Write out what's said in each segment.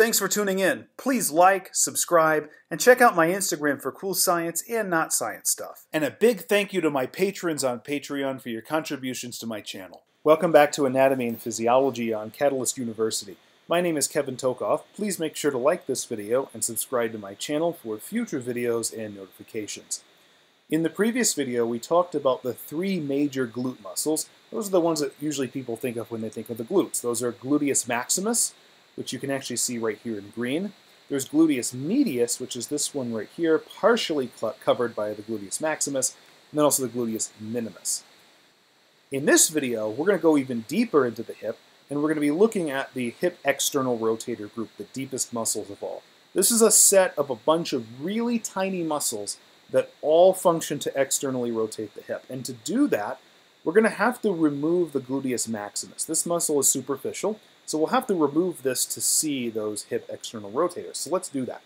Thanks for tuning in. Please like, subscribe, and check out my Instagram for cool science and not science stuff. And a big thank you to my patrons on Patreon for your contributions to my channel. Welcome back to Anatomy and Physiology on Catalyst University. My name is Kevin Tokoff. Please make sure to like this video and subscribe to my channel for future videos and notifications. In the previous video, we talked about the three major glute muscles. Those are the ones that usually people think of when they think of the glutes. Those are gluteus maximus, which you can actually see right here in green. There's gluteus medius, which is this one right here, partially covered by the gluteus maximus, and then also the gluteus minimus. In this video, we're going to go even deeper into the hip, and we're going to be looking at the hip external rotator group, the deepest muscles of all. This is a set of a bunch of really tiny muscles that all function to externally rotate the hip. And to do that, we're going to have to remove the gluteus maximus. This muscle is superficial, so we'll have to remove this to see those hip external rotators. So let's do that.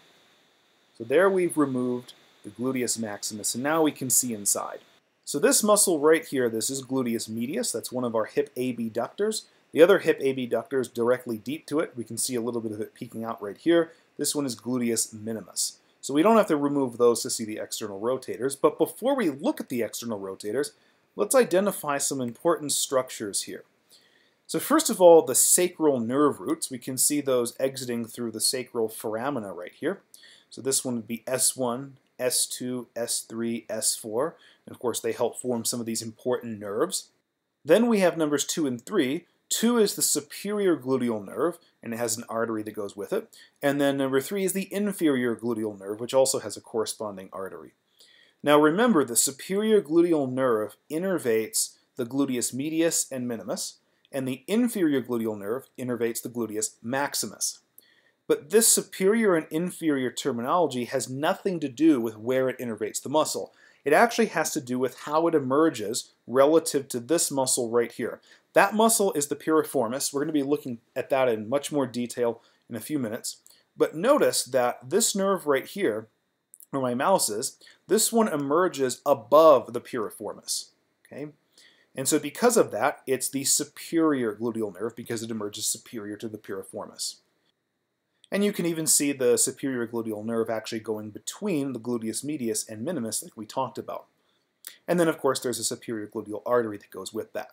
So there we've removed the gluteus maximus, and now we can see inside. So this muscle right here, this is gluteus medius. That's one of our hip abductors. The other hip abductor is directly deep to it. We can see a little bit of it peeking out right here. This one is gluteus minimus. So we don't have to remove those to see the external rotators, but before we look at the external rotators, let's identify some important structures here. So first of all, the sacral nerve roots, we can see those exiting through the sacral foramina right here. So this one would be S1, S2, S3, S4. And of course, they help form some of these important nerves. Then we have numbers 2 and 3. 2 is the superior gluteal nerve, and it has an artery that goes with it. And then number 3 is the inferior gluteal nerve, which also has a corresponding artery. Now remember, the superior gluteal nerve innervates the gluteus medius and minimus, and the inferior gluteal nerve innervates the gluteus maximus. But this superior and inferior terminology has nothing to do with where it innervates the muscle. It actually has to do with how it emerges relative to this muscle right here. That muscle is the piriformis. We're going to be looking at that in much more detail in a few minutes. But notice that this nerve right here, where my mouse is, this one emerges above the piriformis. Okay? And so because of that, it's the superior gluteal nerve because it emerges superior to the piriformis. And you can even see the superior gluteal nerve actually going between the gluteus medius and minimus like we talked about. And then of course there's a superior gluteal artery that goes with that.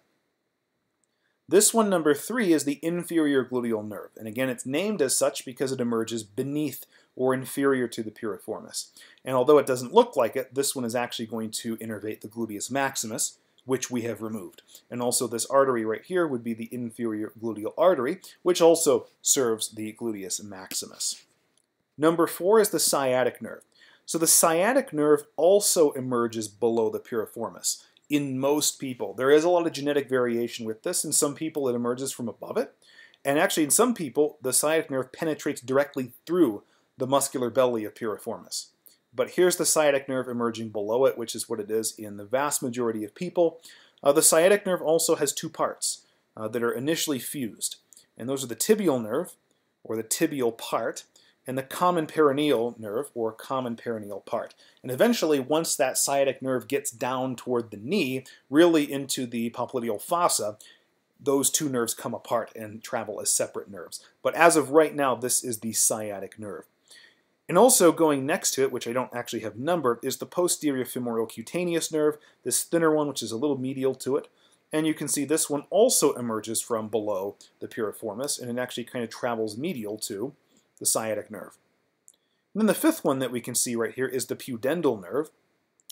This one, number three, is the inferior gluteal nerve. And again, it's named as such because it emerges beneath or inferior to the piriformis. And although it doesn't look like it, this one is actually going to innervate the gluteus maximus, which we have removed. And also this artery right here would be the inferior gluteal artery, which also serves the gluteus maximus. Number four is the sciatic nerve. So the sciatic nerve also emerges below the piriformis in most people. There is a lot of genetic variation with this. In some people, it emerges from above it. And actually, in some people, the sciatic nerve penetrates directly through the muscular belly of piriformis. But here's the sciatic nerve emerging below it, which is what it is in the vast majority of people. Uh, the sciatic nerve also has two parts uh, that are initially fused, and those are the tibial nerve, or the tibial part, and the common perineal nerve, or common perineal part. And eventually, once that sciatic nerve gets down toward the knee, really into the popliteal fossa, those two nerves come apart and travel as separate nerves. But as of right now, this is the sciatic nerve. And also going next to it, which I don't actually have numbered, is the posterior femoral cutaneous nerve, this thinner one, which is a little medial to it. And you can see this one also emerges from below the piriformis, and it actually kind of travels medial to the sciatic nerve. And then the fifth one that we can see right here is the pudendal nerve.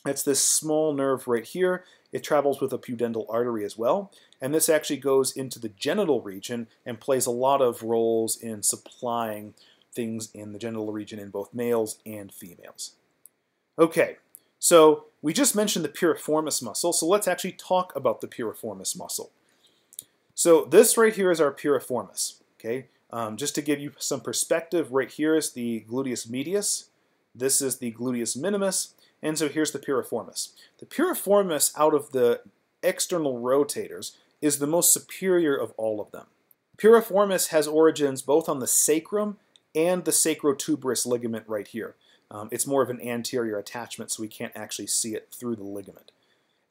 That's this small nerve right here. It travels with a pudendal artery as well. And this actually goes into the genital region and plays a lot of roles in supplying things in the genital region in both males and females. Okay, so we just mentioned the piriformis muscle, so let's actually talk about the piriformis muscle. So this right here is our piriformis, okay? Um, just to give you some perspective, right here is the gluteus medius, this is the gluteus minimus, and so here's the piriformis. The piriformis out of the external rotators is the most superior of all of them. Piriformis has origins both on the sacrum and the sacrotuberous ligament right here. Um, it's more of an anterior attachment, so we can't actually see it through the ligament.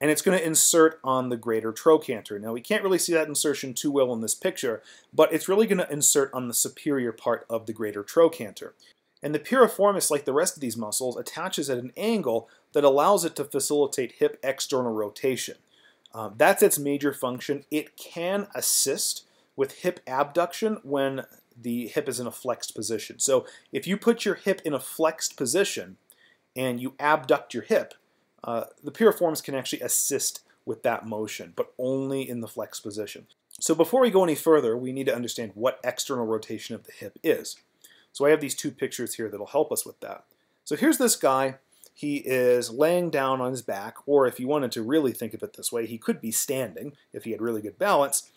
And it's going to insert on the greater trochanter. Now, we can't really see that insertion too well in this picture, but it's really going to insert on the superior part of the greater trochanter. And the piriformis, like the rest of these muscles, attaches at an angle that allows it to facilitate hip external rotation. Um, that's its major function. It can assist with hip abduction when the hip is in a flexed position. So if you put your hip in a flexed position and you abduct your hip, uh, the piriformis can actually assist with that motion, but only in the flexed position. So before we go any further, we need to understand what external rotation of the hip is. So I have these two pictures here that'll help us with that. So here's this guy. He is laying down on his back, or if you wanted to really think of it this way, he could be standing if he had really good balance,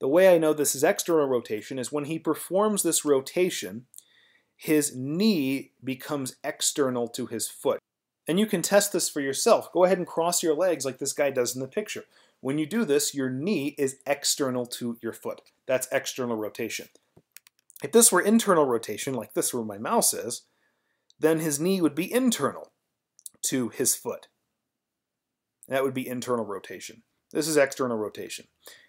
the way I know this is external rotation is when he performs this rotation, his knee becomes external to his foot. And you can test this for yourself. Go ahead and cross your legs like this guy does in the picture. When you do this, your knee is external to your foot. That's external rotation. If this were internal rotation, like this where my mouse is, then his knee would be internal to his foot. That would be internal rotation. This is external rotation.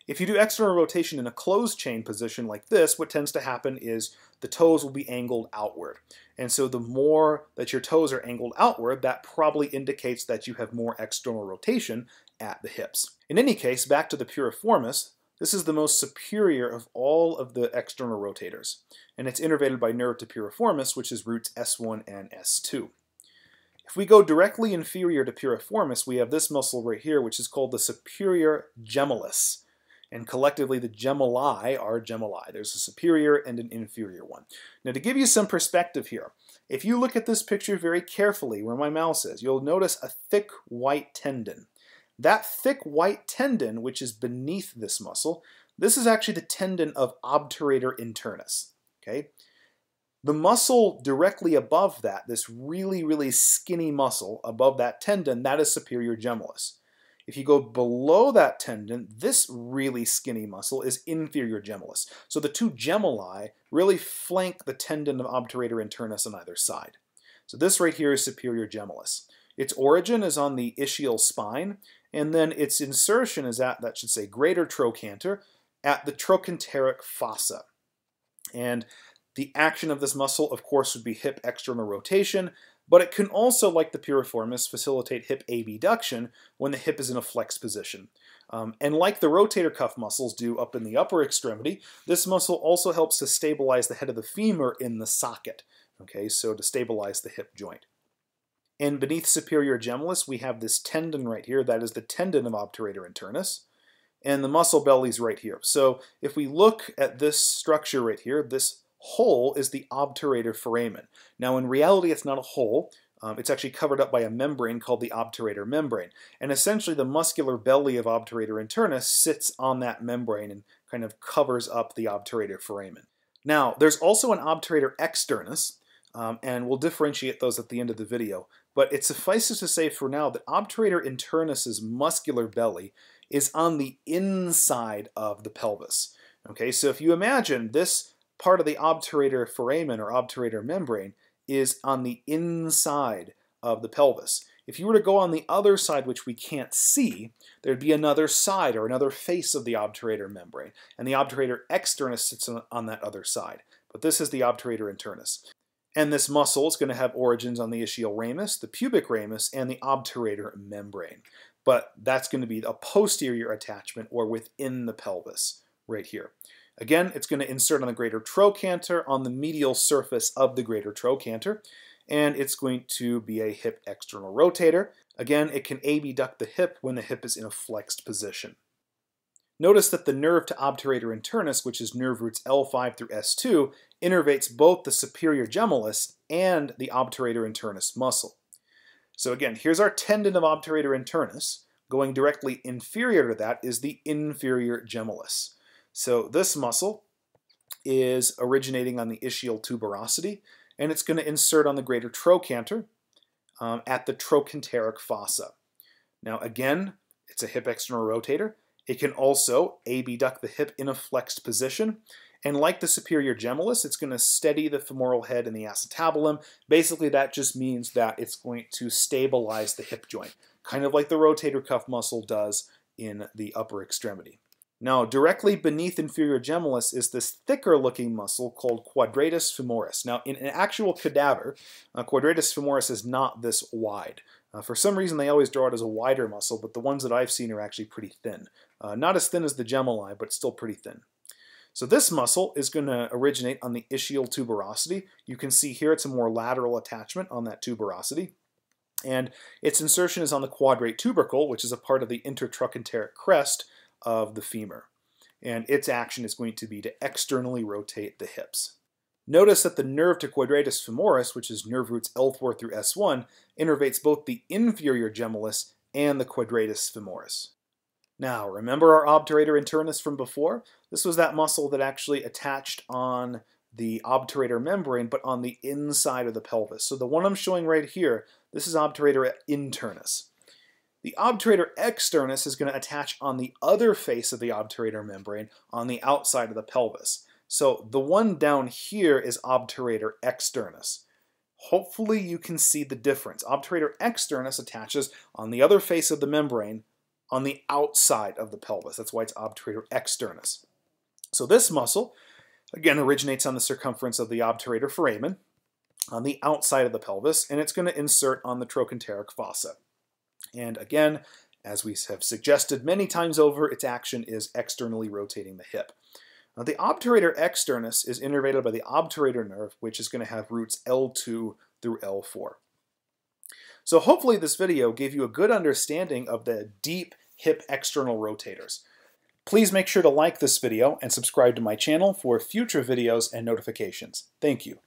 If you do external rotation in a closed chain position like this, what tends to happen is the toes will be angled outward. And so the more that your toes are angled outward, that probably indicates that you have more external rotation at the hips. In any case, back to the piriformis, this is the most superior of all of the external rotators, and it's innervated by nerve to piriformis, which is roots S1 and S2. If we go directly inferior to piriformis, we have this muscle right here, which is called the superior gemellus. And collectively, the gemelli are gemelli. There's a superior and an inferior one. Now, to give you some perspective here, if you look at this picture very carefully, where my mouse is, you'll notice a thick white tendon. That thick white tendon, which is beneath this muscle, this is actually the tendon of obturator internus. Okay, the muscle directly above that, this really, really skinny muscle above that tendon, that is superior gemellus. If you go below that tendon, this really skinny muscle is inferior gemellus. So the two gemelli really flank the tendon of obturator internus on either side. So this right here is superior gemellus. Its origin is on the ischial spine, and then its insertion is at, that should say, greater trochanter, at the trochanteric fossa. And the action of this muscle, of course, would be hip external rotation, but it can also, like the piriformis, facilitate hip abduction when the hip is in a flex position. Um, and like the rotator cuff muscles do up in the upper extremity, this muscle also helps to stabilize the head of the femur in the socket, okay, so to stabilize the hip joint. And beneath superior gemellus, we have this tendon right here, that is the tendon of obturator internus, and the muscle belly's right here. So if we look at this structure right here, this hole is the obturator foramen. Now, in reality, it's not a hole. Um, it's actually covered up by a membrane called the obturator membrane. And essentially, the muscular belly of obturator internus sits on that membrane and kind of covers up the obturator foramen. Now, there's also an obturator externus, um, and we'll differentiate those at the end of the video, but it suffices to say for now that obturator internus's muscular belly is on the inside of the pelvis. Okay, so if you imagine this part of the obturator foramen or obturator membrane is on the inside of the pelvis. If you were to go on the other side, which we can't see, there'd be another side or another face of the obturator membrane, and the obturator externus sits on that other side. But this is the obturator internus. And this muscle is going to have origins on the ischial ramus, the pubic ramus, and the obturator membrane. But that's going to be a posterior attachment or within the pelvis right here. Again, it's going to insert on the greater trochanter on the medial surface of the greater trochanter, and it's going to be a hip external rotator. Again, it can abduct the hip when the hip is in a flexed position. Notice that the nerve to obturator internus, which is nerve roots L5 through S2, innervates both the superior gemellus and the obturator internus muscle. So again, here's our tendon of obturator internus. Going directly inferior to that is the inferior gemellus. So this muscle is originating on the ischial tuberosity, and it's going to insert on the greater trochanter um, at the trochanteric fossa. Now again, it's a hip external rotator. It can also abduct the hip in a flexed position, and like the superior gemellus, it's going to steady the femoral head and the acetabulum. Basically, that just means that it's going to stabilize the hip joint, kind of like the rotator cuff muscle does in the upper extremity. Now, directly beneath inferior gemellus is this thicker looking muscle called quadratus femoris. Now, in an actual cadaver, uh, quadratus femoris is not this wide. Uh, for some reason, they always draw it as a wider muscle, but the ones that I've seen are actually pretty thin. Uh, not as thin as the gemelli, but still pretty thin. So this muscle is going to originate on the ischial tuberosity. You can see here it's a more lateral attachment on that tuberosity. And its insertion is on the quadrate tubercle, which is a part of the intertrochanteric crest, of the femur, and its action is going to be to externally rotate the hips. Notice that the nerve to quadratus femoris, which is nerve roots L4 through S1, innervates both the inferior gemellus and the quadratus femoris. Now, remember our obturator internus from before? This was that muscle that actually attached on the obturator membrane, but on the inside of the pelvis. So the one I'm showing right here, this is obturator internus. The obturator externus is going to attach on the other face of the obturator membrane on the outside of the pelvis. So the one down here is obturator externus. Hopefully you can see the difference. Obturator externus attaches on the other face of the membrane on the outside of the pelvis. That's why it's obturator externus. So this muscle, again, originates on the circumference of the obturator foramen on the outside of the pelvis, and it's going to insert on the trochanteric fossa. And again, as we have suggested many times over, its action is externally rotating the hip. Now, the obturator externus is innervated by the obturator nerve, which is going to have roots L2 through L4. So hopefully this video gave you a good understanding of the deep hip external rotators. Please make sure to like this video and subscribe to my channel for future videos and notifications. Thank you.